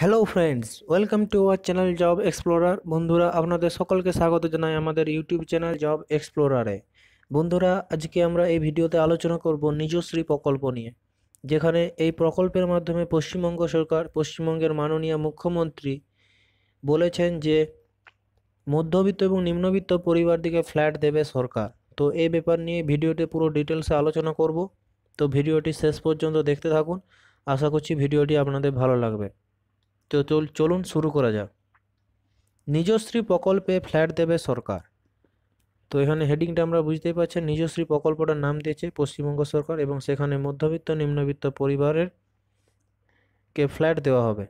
hello friends welcome to our channel job explorer বন্ধুরা আপনাদের সকলকে স্বাগত জানাই আমাদের ইউটিউব চ্যানেল জব এক্সপ্লোরারে বন্ধুরা আজকে আমরা এই ভিডিওতে আলোচনা করব নিজশ্রী প্রকল্প নিয়ে যেখানে এই প্রকল্পের মাধ্যমে পশ্চিমবঙ্গ সরকার পশ্চিমবঙ্গের মাননীয় মুখ্যমন্ত্রী বলেছেন যে মধ্যবিত্ত এবং নিম্নবিত্ত পরিবারদিকে ফ্ল্যাট দেবে সরকার তো এই ব্যাপার নিয়ে ভিডিওটি পুরো ডিটেলসে আলোচনা করব তো ভিডিওটি শেষ পর্যন্ত দেখতে থাকুন আশা করছি ভিডিওটি আপনাদের ভালো লাগবে তো চলুন শুরু করা যাক নিজশ্রী প্রকল্পে ফ্ল্যাট দেবে সরকার তো এখানে হেডিংটা আমরা বুঝতেই পারছি নিজশ্রী প্রকল্পটার নাম দিয়েছে পশ্চিমবঙ্গ সরকার এবং সেখানে মধ্যবিত্ত নিম্নবিত্ত পরিবারের কে ফ্ল্যাট দেওয়া হবে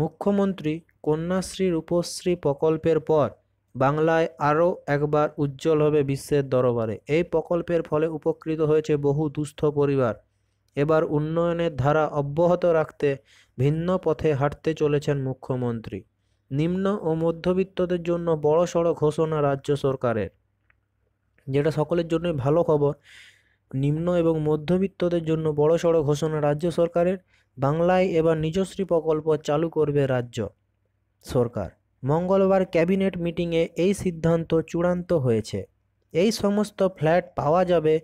মুখ্যমন্ত্রী কন্যাশ্রী রূপশ্রী প্রকল্পের পর বাংলায় আরও একবার উজ্জ্বল হবে বিশ্বের দরবারে এই প্রকল্পের ফলে উপকৃত হয়েছে বহু দুস্থ পরিবার এবার উন্নয়নের ধারা অব্যাহত রাখতে ভিন্ন পথে হাঁটতে চলেছেন মুখ্যমন্ত্রী নিম্ন ও মধ্যবিত্তদের জন্য বড় সড়ো ঘোষণা রাজ্য সরকারের যেটা সকলের জন্যই ভালো খবর নিম্ন এবং মধ্যবিত্তদের জন্য বড় সড়ো ঘোষণা রাজ্য সরকারের বাংলায় এবার নিজস্বী প্রকল্প চালু করবে রাজ্য সরকার মঙ্গলবার ক্যাবিনেট মিটিংয়ে এই সিদ্ধান্ত চূড়ান্ত হয়েছে এই সমস্ত ফ্ল্যাট পাওয়া যাবে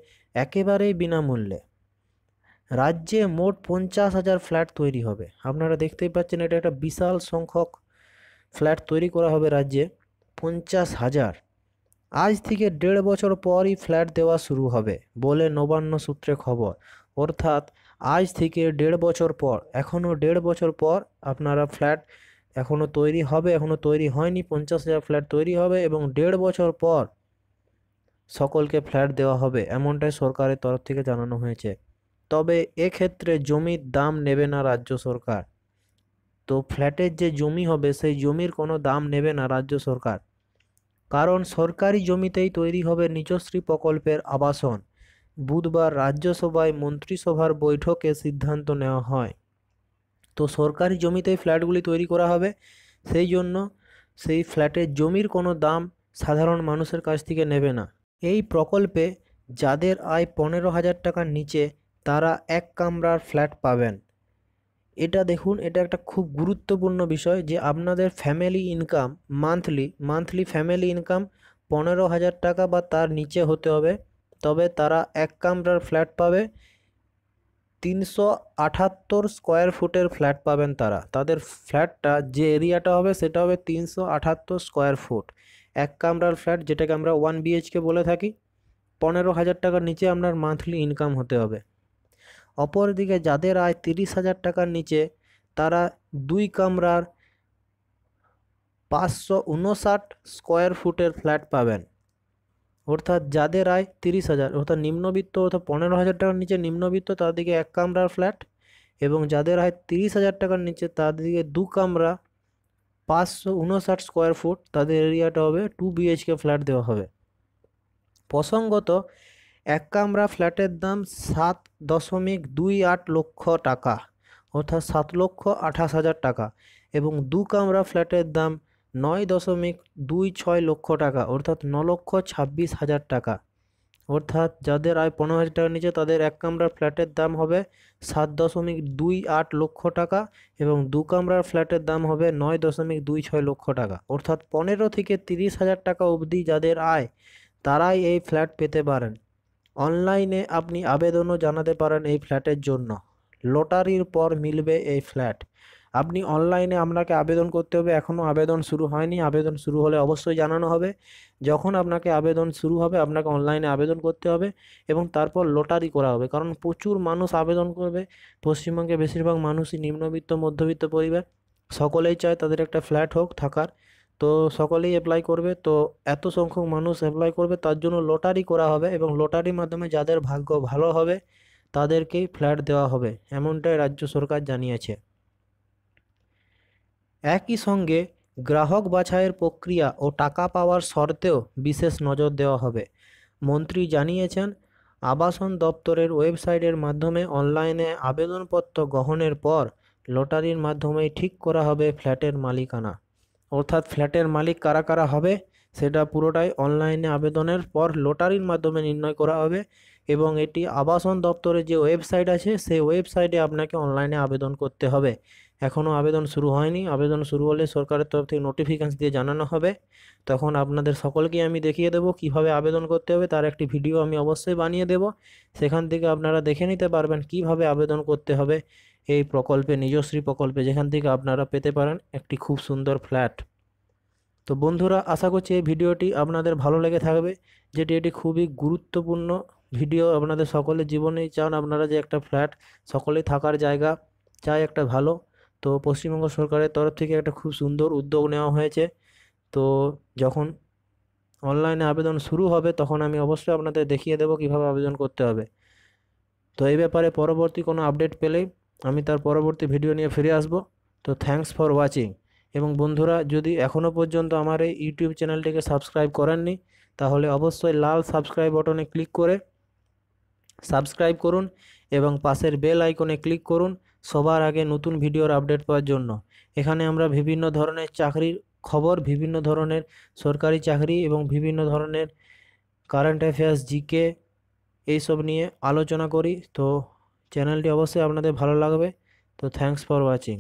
একেবারেই বিনামূল্যে রাজ্যে মোট পঞ্চাশ হাজার ফ্ল্যাট তৈরি হবে আপনারা দেখতেই পাচ্ছেন এটা একটা বিশাল সংখ্যক ফ্ল্যাট তৈরি করা হবে রাজ্যে পঞ্চাশ হাজার আজ থেকে দেড় বছর পরই ফ্ল্যাট দেওয়া শুরু হবে বলে নবান্ন সূত্রে খবর অর্থাৎ আজ থেকে দেড় বছর পর এখনও দেড় বছর পর আপনারা ফ্ল্যাট এখনও তৈরি হবে এখনও তৈরি হয়নি পঞ্চাশ হাজার ফ্ল্যাট তৈরি হবে এবং দেড় বছর পর সকলকে ফ্ল্যাট দেওয়া হবে এমনটাই সরকারের তরফ থেকে জানানো হয়েছে তবে এক্ষেত্রে জমির দাম নেবে না রাজ্য সরকার তো ফ্ল্যাটের যে জমি হবে সেই জমির কোনো দাম নেবে না রাজ্য সরকার কারণ সরকারি জমিতেই তৈরি হবে নিজশ্রী প্রকল্পের আবাসন বুধবার রাজ্যসভায় মন্ত্রিসভার বৈঠকে সিদ্ধান্ত নেওয়া হয় তো সরকারি জমিতেই ফ্ল্যাটগুলি তৈরি করা হবে সেই জন্য সেই ফ্ল্যাটের জমির কোনো দাম সাধারণ মানুষের কাছ থেকে নেবে না এই প্রকল্পে যাদের আয় পনেরো হাজার টাকার নিচে তারা এক কামরার ফ্ল্যাট পাবেন এটা দেখুন এটা একটা খুব গুরুত্বপূর্ণ বিষয় যে আপনাদের family income monthly monthly family income পনেরো হাজার টাকা বা তার নিচে হতে হবে তবে তারা এক কামরার ফ্ল্যাট পাবে তিনশো আঠাত্তর স্কোয়ার ফুটের ফ্ল্যাট পাবেন তারা তাদের ফ্ল্যাটটা যে এরিয়াটা হবে সেটা হবে তিনশো আঠাত্তর স্কোয়ার ফুট এক কামরার ফ্ল্যাট যেটাকে আমরা ওয়ান বিএইচকে বলে থাকি পনেরো হাজার টাকার নিচে আপনার মান্থলি ইনকাম হতে হবে অপরদিকে যাদের আয় তিরিশ হাজার টাকার নিচে তারা দুই কামরার পাঁচশো উনষাট স্কোয়ার ফুটের ফ্ল্যাট পাবেন অর্থাৎ যাদের আয় তিরিশ হাজার অর্থাৎ নিম্নবিত্ত অর্থাৎ পনেরো হাজার টাকার নিচে নিম্নবিত্ত তাদেরকে এক কামরার ফ্ল্যাট এবং যাদের আয় তিরিশ হাজার টাকার নিচে তাদেরকে দু কামরা পাঁচশো উনষাট স্কোয়ার ফুট তাদের এরিয়াটা হবে টু বিএইচকে ফ্ল্যাট দেওয়া হবে প্রসঙ্গত এক কামরা ফ্ল্যাটের দাম সাত দশমিক দুই আট লক্ষ টাকা অর্থাৎ সাত লক্ষ আঠাশ হাজার টাকা এবং দু কামরা ফ্ল্যাটের দাম নয় দশমিক দুই ছয় লক্ষ টাকা অর্থাৎ ন লক্ষ ছাব্বিশ হাজার টাকা অর্থাৎ যাদের আয় পনেরো হাজার টাকা নিচে তাদের এক কামরার ফ্ল্যাটের দাম হবে সাত দশমিক দুই আট লক্ষ টাকা এবং দু কামরার ফ্ল্যাটের দাম হবে নয় দশমিক দুই ছয় লক্ষ টাকা অর্থাৎ পনেরো থেকে তিরিশ হাজার টাকা অবধি যাদের আয় তারাই এই ফ্ল্যাট পেতে পারেন অনলাইনে আপনি আবেদনও জানাতে পারেন এই ফ্ল্যাটের জন্য লটারির পর মিলবে এই ফ্ল্যাট আপনি অনলাইনে আপনাকে আবেদন করতে হবে এখনও আবেদন শুরু হয়নি আবেদন শুরু হলে অবশ্যই জানানো হবে যখন আপনাকে আবেদন শুরু হবে আপনাকে অনলাইনে আবেদন করতে হবে এবং তারপর লটারি করা হবে কারণ প্রচুর মানুষ আবেদন করবে পশ্চিমবঙ্গে বেশিরভাগ মানুষই নিম্নবিত্ত মধ্যবিত্ত পরিবার সকলেই চায় তাদের একটা ফ্ল্যাট হোক থাকার তো সকলেই অ্যাপ্লাই করবে তো এত সংখ্যক মানুষ অ্যাপ্লাই করবে তার জন্য লটারি করা হবে এবং লটারির মাধ্যমে যাদের ভাগ্য ভালো হবে তাদেরকেই ফ্ল্যাট দেওয়া হবে এমনটাই রাজ্য সরকার জানিয়েছে একই সঙ্গে গ্রাহক বাছাইয়ের প্রক্রিয়া ও টাকা পাওয়ার শর্তেও বিশেষ নজর দেওয়া হবে মন্ত্রী জানিয়েছেন আবাসন দপ্তরের ওয়েবসাইটের মাধ্যমে অনলাইনে আবেদনপত্র গ্রহণের পর লটারির মাধ্যমে ঠিক করা হবে ফ্ল্যাটের মালিকানা অর্থাৎ ফ্ল্যাটের মালিক কারা কারা হবে সেটা পুরোটাই অনলাইনে আবেদনের পর লটারির মাধ্যমে নির্ণয় করা হবে এবং এটি আবাসন দপ্তরের যে ওয়েবসাইট আছে সেই ওয়েবসাইটে আপনাকে অনলাইনে আবেদন করতে হবে এখনও আবেদন শুরু হয়নি আবেদন শুরু হলে সরকারের তরফ থেকে নোটিফিকেশন দিয়ে জানানো হবে তখন আপনাদের সকলকে আমি দেখিয়ে দেব কিভাবে আবেদন করতে হবে তার একটি ভিডিও আমি অবশ্যই বানিয়ে দেব সেখান থেকে আপনারা দেখে নিতে পারবেন কিভাবে আবেদন করতে হবে এই প্রকল্পে নিজশ্রী প্রকল্পে যেখান থেকে আপনারা পেতে পারেন একটি খুব সুন্দর ফ্ল্যাট তো বন্ধুরা আশা করছি এই ভিডিওটি আপনাদের ভালো লেগে থাকবে যেটি এটি খুবই গুরুত্বপূর্ণ ভিডিও আপনাদের সকলের জীবনেই চান আপনারা যে একটা ফ্ল্যাট সকলেই থাকার জায়গা চাই একটা ভালো তো পশ্চিমবঙ্গ সরকারের তরফ থেকে একটা খুব সুন্দর উদ্যোগ নেওয়া হয়েছে তো যখন অনলাইনে আবেদন শুরু হবে তখন আমি অবশ্যই আপনাদের দেখিয়ে দেবো কিভাবে আবেদন করতে হবে তো এই ব্যাপারে পরবর্তী কোনো আপডেট পেলেই আমি তার পরবর্তী ভিডিও নিয়ে ফিরে আসব তো থ্যাংকস ফর ওয়াচিং এবং বন্ধুরা যদি এখনও পর্যন্ত আমার এই ইউটিউব চ্যানেলটিকে সাবস্ক্রাইব করেননি তাহলে অবশ্যই লাল সাবস্ক্রাইব বটনে ক্লিক করে সাবস্ক্রাইব করুন এবং পাশের বেল আইকনে ক্লিক করুন সবার আগে নতুন ভিডিওর আপডেট পাওয়ার জন্য এখানে আমরা বিভিন্ন ধরনের চাকরির খবর বিভিন্ন ধরনের সরকারি চাকরি এবং বিভিন্ন ধরনের কারেন্ট অ্যাফেয়ার্স জিকে এইসব নিয়ে আলোচনা করি তো চ্যানেলটি অবশ্যই আপনাদের ভালো লাগবে তো থ্যাংকস ফর ওয়াচিং